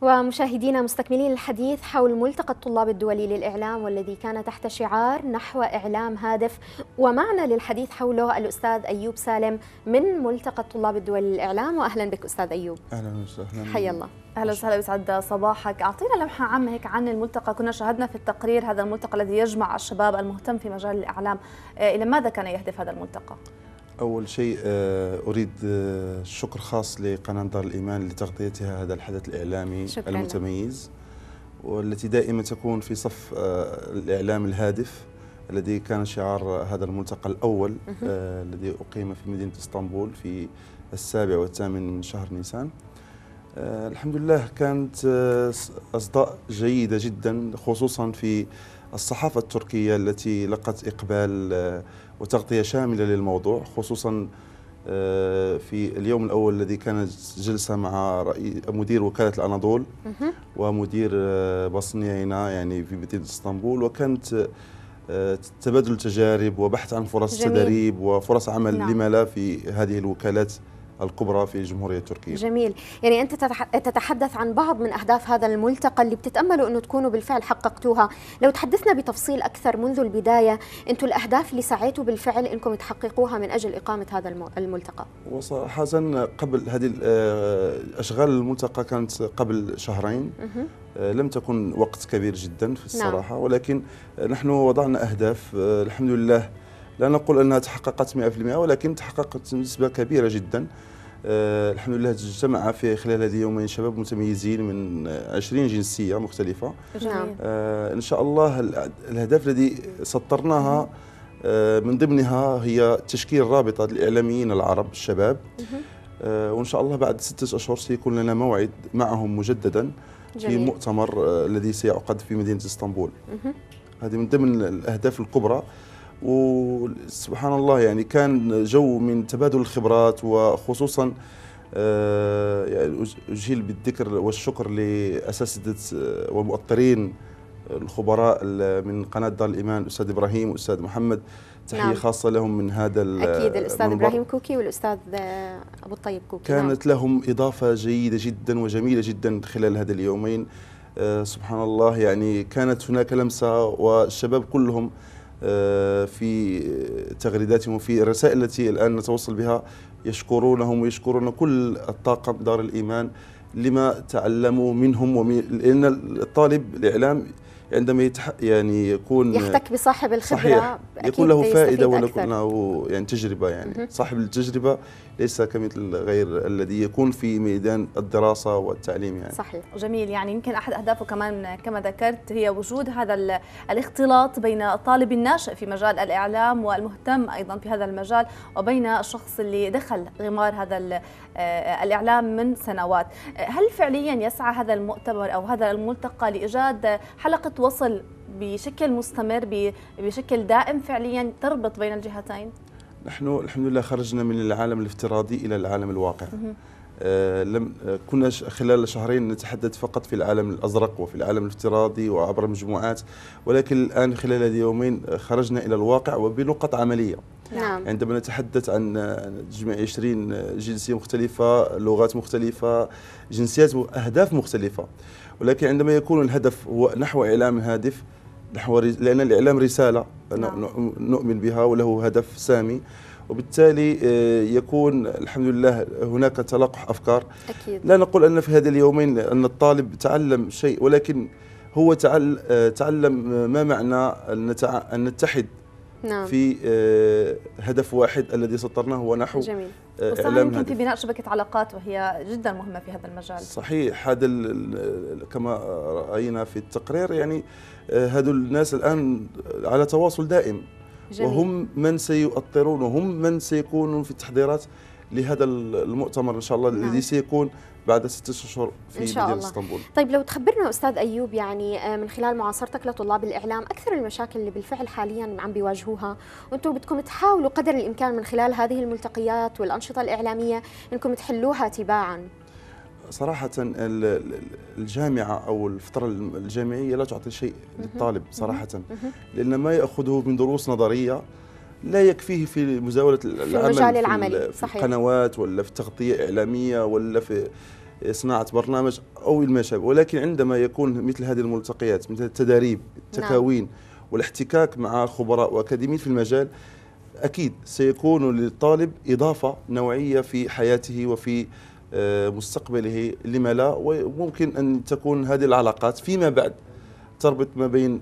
ومشاهدينا مستكملين الحديث حول ملتقى الطلاب الدولي للإعلام والذي كان تحت شعار نحو إعلام هادف ومعنا للحديث حوله الأستاذ أيوب سالم من ملتقى الطلاب الدولي للإعلام وأهلا بك أستاذ أيوب أهلا وسهلا حيا الله اهلا وسهلا بسعد صباحك اعطينا لمحه عامه هيك عن الملتقى كنا شاهدنا في التقرير هذا الملتقى الذي يجمع الشباب المهتم في مجال الاعلام الى ماذا كان يهدف هذا الملتقى أول شيء آه، أريد الشكر آه، خاص لقناة دار الإيمان لتغطيتها هذا الحدث الإعلامي شكرا المتميز والتي دائما تكون في صف آه، الإعلام الهادف الذي كان شعار هذا الملتقى الأول الذي أقيم في مدينة إسطنبول في السابع والثامن من شهر نيسان آه الحمد لله كانت آه أصداء جيدة جدا خصوصا في الصحافة التركية التي لقت إقبال آه وتغطية شاملة للموضوع خصوصا آه، في اليوم الأول الذي كانت جلسة مع مدير وكالة الأناضول ومدير آه، بصنيعنا يعني في مدينة اسطنبول وكانت آه، تبادل تجارب وبحث عن فرص جميل. تدريب وفرص عمل نعم. لما لا في هذه الوكالات الكبرى في جمهورية تركيا جميل يعني أنت تتحدث عن بعض من أهداف هذا الملتقى اللي بتتأملوا أنه تكونوا بالفعل حققتوها لو تحدثنا بتفصيل أكثر منذ البداية أنتم الأهداف اللي سعيتوا بالفعل أنكم تحققوها من أجل إقامة هذا الملتقى وصراحة قبل هذه آه، أشغال الملتقى كانت قبل شهرين آه، لم تكن وقت كبير جدا في نعم. الصراحة ولكن نحن وضعنا أهداف آه، الحمد لله لا نقول انها تحققت 100% ولكن تحققت نسبه كبيره جدا أه الحمد لله اجتمع في خلال هذه يومين شباب متميزين من 20 جنسيه مختلفه نعم. نعم أه ان شاء الله الاهداف الذي سطرناها أه من ضمنها هي تشكيل رابطه الاعلاميين العرب الشباب آه، وان شاء الله بعد ستة اشهر سيكون لنا موعد معهم مجددا جميل. في مؤتمر آه، الذي سيعقد في مدينه اسطنبول هذه من ضمن الاهداف الكبرى وسبحان الله يعني كان جو من تبادل الخبرات وخصوصا آه، يعني أجيل بالذكر والشكر لأساتذة آه، ومؤطرين الخبراء من قناة دار الإيمان الأستاذ إبراهيم والأستاذ محمد تحية نعم. خاصة لهم من هذا أكيد الأستاذ إبراهيم كوكي والأستاذ آه، أبو الطيب كوكي نعم. كانت نعم. لهم إضافة جيدة جدا وجميلة جدا خلال هذا اليومين سبحان الله يعني كانت هناك لمسة والشباب كلهم آه، في تغريداتهم وفي الرسائل التي الآن نتوصل بها يشكرونهم ويشكرون كل الطاقم دار الإيمان لما تعلموا منهم ومن لأن الطالب الإعلام عندما يتح يعني يكون يحتك بصاحب الخبره صحيح يكون له فائده ونكون له يعني تجربه يعني صاحب التجربه ليس كمثل غير الذي يكون في ميدان الدراسه والتعليم يعني صحيح جميل يعني يمكن احد اهدافه كمان كما ذكرت هي وجود هذا الاختلاط بين الطالب الناشئ في مجال الاعلام والمهتم ايضا في هذا المجال وبين الشخص اللي دخل غمار هذا آه، الاعلام من سنوات هل فعليا يسعى هذا المؤتمر او هذا الملتقى لايجاد حلقه وصل بشكل مستمر بشكل دائم فعليا تربط بين الجهتين نحن الحمد لله خرجنا من العالم الافتراضي الى العالم الواقع آه لم آه، كنا خلال شهرين نتحدث فقط في العالم الازرق وفي العالم الافتراضي وعبر مجموعات ولكن الان خلال يومين خرجنا الى الواقع وبنقط عمليه نعم. نعم. عندما نتحدث عن جميع 20 جنسية مختلفة لغات مختلفة جنسيات وأهداف مختلفة ولكن عندما يكون الهدف هو نحو إعلام هادف نحو لأن الإعلام رسالة نعم. نؤمن بها وله هدف سامي وبالتالي آه، يكون الحمد لله هناك تلقح افكار أكيد. لا نقول ان في هذا اليومين ان الطالب تعلم شيء ولكن هو آه، تعلم ما معنى ان نتحد نعم. في آه، هدف واحد الذي سطرناه ونحو جميل وصراحة يمكن في بناء شبكة علاقات وهي جدا مهمة في هذا المجال صحيح هذا كما رأينا في التقرير يعني آه، هذو الناس الآن على تواصل دائم جميل. وهم من سيؤطرون وهم من سيكونون في التحضيرات لهذا المؤتمر ان شاء الله نعم. الذي سيكون بعد ست اشهر في إن شاء مدينه الله. اسطنبول. طيب لو تخبرنا استاذ ايوب يعني آه، من خلال معاصرتك لطلاب الاعلام اكثر المشاكل اللي بالفعل حاليا عم بيواجهوها وانتم بدكم تحاولوا قدر الامكان من خلال هذه الملتقيات والانشطه الاعلاميه انكم تحلوها تباعا. صراحة الجامعة أو الفترة الجامعية لا تعطي شيء للطالب صراحة لأن ما يأخذه من دروس نظرية لا يكفيه في مزاوله العمل في المجال العملي في صحيح. القنوات ولا في تغطيه اعلاميه ولا في صناعه برنامج او ما شابه ولكن عندما يكون مثل هذه الملتقيات مثل التداريب نعم. التكاوين نعم. والاحتكاك مع خبراء واكاديميين في المجال اكيد سيكون للطالب اضافه نوعيه في حياته وفي آه، مستقبله لما لا وممكن ان تكون هذه العلاقات فيما بعد تربط ما بين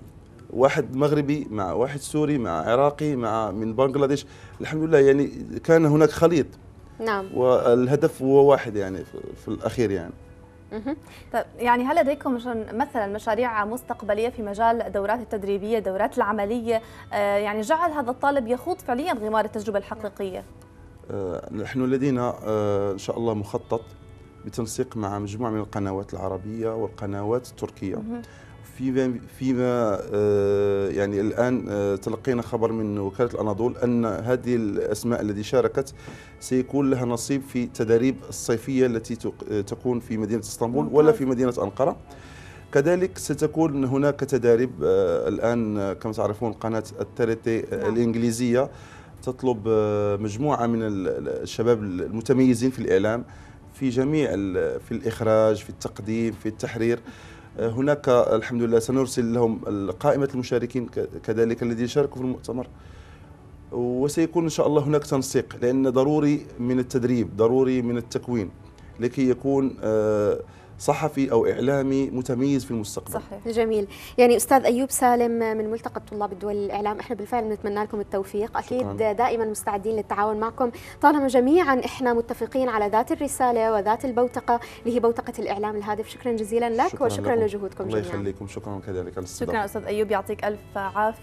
واحد مغربي مع واحد سوري مع عراقي مع من بنغلاديش الحمد لله يعني كان هناك خليط نعم والهدف هو واحد يعني في الاخير يعني طيب يعني هل لديكم مثلا مشاريع مستقبليه في مجال الدورات التدريبيه، الدورات العمليه، آه، يعني جعل هذا الطالب يخوض فعليا غمار التجربه الحقيقيه؟ آه، نحن لدينا آه، ان شاء الله مخطط بتنسيق مع مجموعه من القنوات العربيه والقنوات التركيه. فيما فيما آه، يعني الان آه، تلقينا خبر من وكاله الاناضول ان هذه الاسماء التي شاركت سيكون لها نصيب في تدريب الصيفيه التي آه، تكون في مدينه اسطنبول ولا في مدينه انقره كذلك ستكون هناك تداريب الان كما تعرفون قناه التريتي نعم. الانجليزيه تطلب مجموعه من الشباب المتميزين في الاعلام في جميع في الاخراج في التقديم في التحرير هناك الحمد لله سنرسل لهم قائمة المشاركين كذلك الذين شاركوا في المؤتمر وسيكون إن شاء الله هناك تنسيق لأن ضروري من التدريب ضروري من التكوين لكي يكون آه، صحفي او اعلامي متميز في المستقبل. صحيح، جميل، يعني استاذ ايوب سالم من ملتقى طلاب الدول الاعلام، احنا بالفعل نتمنى لكم التوفيق، اكيد شكرا. دائما مستعدين للتعاون معكم، طالما جميعا احنا متفقين على ذات الرساله وذات البوتقه اللي هي بوتقه الاعلام الهادف، شكرا جزيلا لك شكرا وشكرا لكم. لجهودكم جميعا. الله يخليكم، شكرا كذلك على شكرا استاذ ايوب يعطيك الف عافيه.